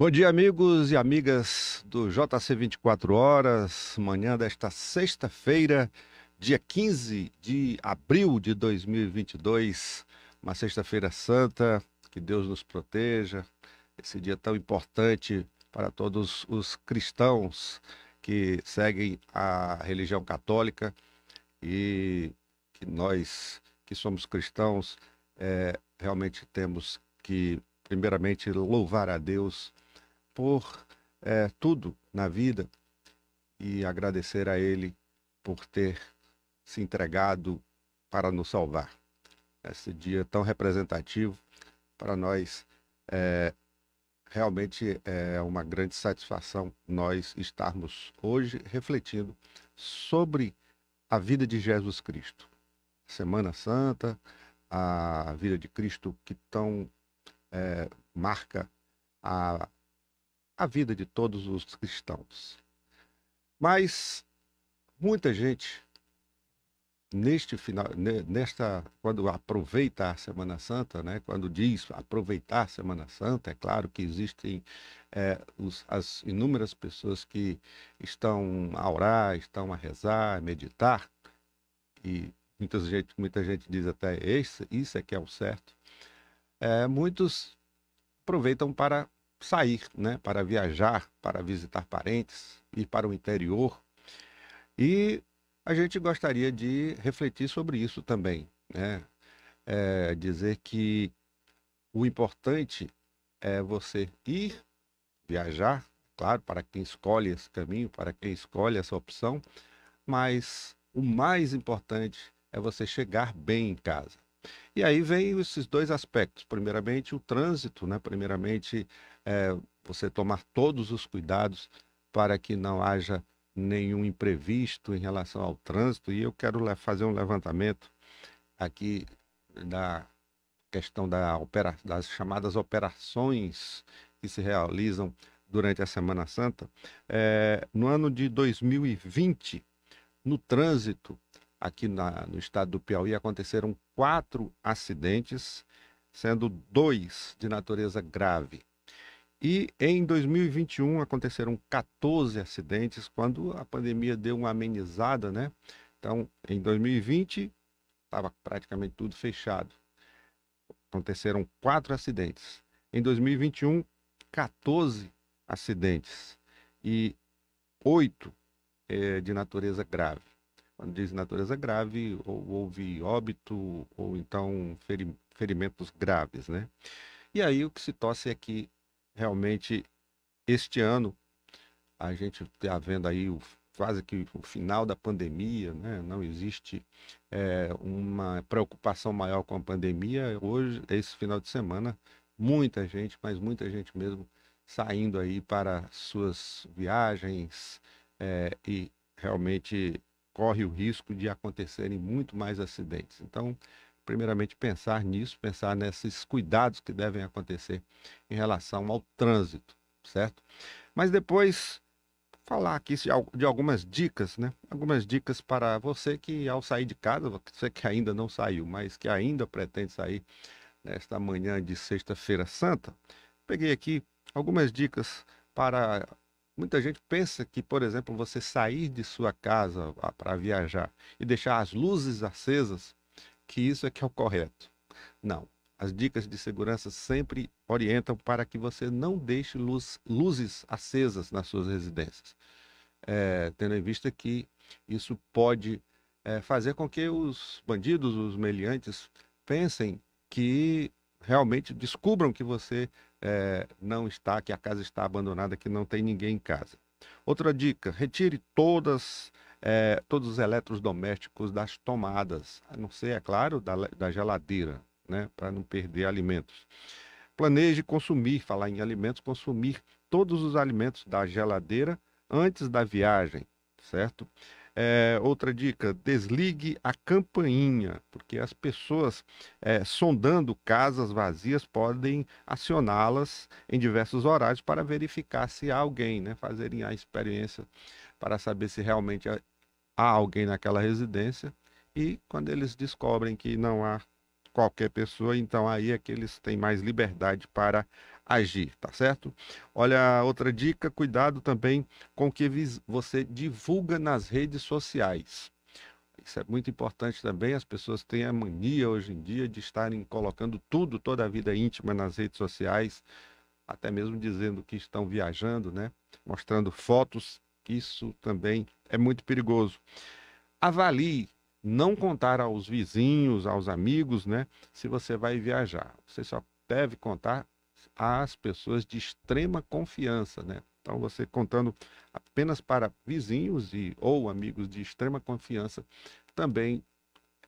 Bom dia, amigos e amigas do JC 24 Horas, manhã desta sexta-feira, dia 15 de abril de 2022, uma sexta-feira santa, que Deus nos proteja, esse dia tão importante para todos os cristãos que seguem a religião católica e que nós que somos cristãos é, realmente temos que, primeiramente, louvar a Deus por é, tudo na vida e agradecer a Ele por ter se entregado para nos salvar. Esse dia tão representativo para nós é, realmente é uma grande satisfação nós estarmos hoje refletindo sobre a vida de Jesus Cristo. Semana Santa, a vida de Cristo que tão é, marca a a vida de todos os cristãos. Mas muita gente neste final, nesta quando aproveita a Semana Santa, né? Quando diz aproveitar a Semana Santa, é claro que existem é, os, as inúmeras pessoas que estão a orar, estão a rezar, a meditar e muita gente, muita gente diz até isso, isso é que é o certo. É, muitos aproveitam para sair, né, para viajar, para visitar parentes, ir para o interior. E a gente gostaria de refletir sobre isso também, né? É dizer que o importante é você ir viajar, claro, para quem escolhe esse caminho, para quem escolhe essa opção, mas o mais importante é você chegar bem em casa. E aí vem esses dois aspectos. Primeiramente, o trânsito, né? Primeiramente, é, você tomar todos os cuidados para que não haja nenhum imprevisto em relação ao trânsito. E eu quero fazer um levantamento aqui da questão da opera, das chamadas operações que se realizam durante a Semana Santa. É, no ano de 2020, no trânsito, aqui na, no estado do Piauí aconteceram quatro acidentes, sendo dois de natureza grave. E em 2021 aconteceram 14 acidentes, quando a pandemia deu uma amenizada, né? Então, em 2020, estava praticamente tudo fechado. Aconteceram quatro acidentes. Em 2021, 14 acidentes e oito é, de natureza grave quando diz natureza grave, ou houve óbito, ou então feri ferimentos graves, né? E aí o que se torce é que realmente este ano a gente está vendo aí o, quase que o final da pandemia, né? Não existe é, uma preocupação maior com a pandemia. Hoje, esse final de semana, muita gente, mas muita gente mesmo, saindo aí para suas viagens é, e realmente corre o risco de acontecerem muito mais acidentes. Então, primeiramente, pensar nisso, pensar nesses cuidados que devem acontecer em relação ao trânsito, certo? Mas depois, falar aqui de algumas dicas, né? Algumas dicas para você que, ao sair de casa, você que ainda não saiu, mas que ainda pretende sair nesta manhã de Sexta-feira Santa, peguei aqui algumas dicas para Muita gente pensa que, por exemplo, você sair de sua casa ah, para viajar e deixar as luzes acesas, que isso é que é o correto. Não. As dicas de segurança sempre orientam para que você não deixe luz, luzes acesas nas suas residências, é, tendo em vista que isso pode é, fazer com que os bandidos, os meliantes, pensem que realmente descubram que você é, não está, que a casa está abandonada, que não tem ninguém em casa. Outra dica: retire todas, é, todos os eletrodomésticos das tomadas, a não ser, é claro, da, da geladeira, né, para não perder alimentos. Planeje consumir, falar em alimentos, consumir todos os alimentos da geladeira antes da viagem, certo? É, outra dica: desligue a campainha, porque as pessoas é, sondando casas vazias podem acioná-las em diversos horários para verificar se há alguém, né? Fazerem a experiência para saber se realmente há alguém naquela residência. E quando eles descobrem que não há qualquer pessoa, então aí é que eles têm mais liberdade para agir, tá certo? Olha, outra dica, cuidado também com o que você divulga nas redes sociais. Isso é muito importante também. As pessoas têm a mania hoje em dia de estarem colocando tudo, toda a vida íntima nas redes sociais, até mesmo dizendo que estão viajando, né? Mostrando fotos. Isso também é muito perigoso. Avalie não contar aos vizinhos, aos amigos, né? Se você vai viajar. Você só deve contar às pessoas de extrema confiança, né? Então você contando apenas para vizinhos e ou amigos de extrema confiança também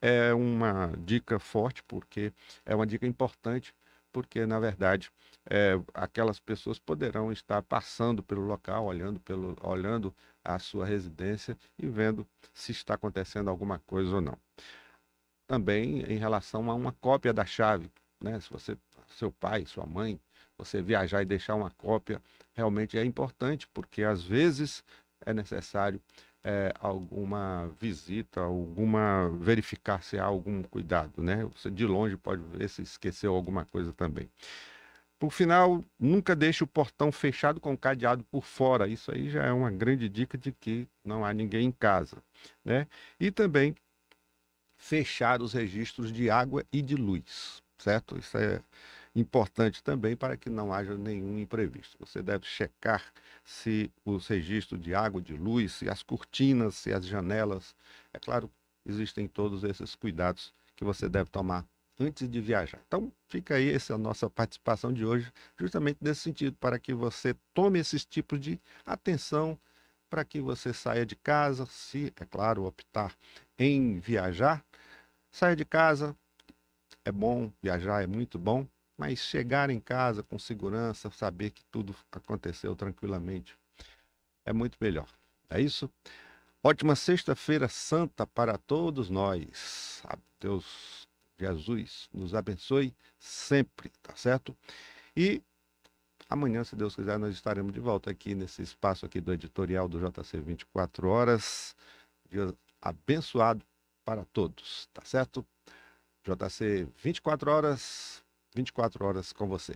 é uma dica forte porque é uma dica importante porque na verdade é, aquelas pessoas poderão estar passando pelo local, olhando pelo, olhando a sua residência e vendo se está acontecendo alguma coisa ou não. Também em relação a uma cópia da chave, né? Se você seu pai, sua mãe, você viajar e deixar uma cópia, realmente é importante, porque às vezes é necessário é, alguma visita, alguma verificar se há algum cuidado, né? Você de longe pode ver se esqueceu alguma coisa também. Por final, nunca deixe o portão fechado com cadeado por fora. Isso aí já é uma grande dica de que não há ninguém em casa, né? E também fechar os registros de água e de luz, certo? Isso é Importante também para que não haja nenhum imprevisto. Você deve checar se os registros de água, de luz, se as cortinas, se as janelas. É claro, existem todos esses cuidados que você deve tomar antes de viajar. Então, fica aí essa nossa participação de hoje, justamente nesse sentido, para que você tome esses tipos de atenção para que você saia de casa, se, é claro, optar em viajar. Saia de casa, é bom, viajar é muito bom, mas chegar em casa com segurança, saber que tudo aconteceu tranquilamente, é muito melhor. É isso? Ótima Sexta-feira Santa para todos nós. Ah, Deus Jesus nos abençoe sempre, tá certo? E amanhã, se Deus quiser, nós estaremos de volta aqui nesse espaço aqui do editorial do JC 24 horas. Dia abençoado para todos, tá certo? JC 24 horas 24 horas com você.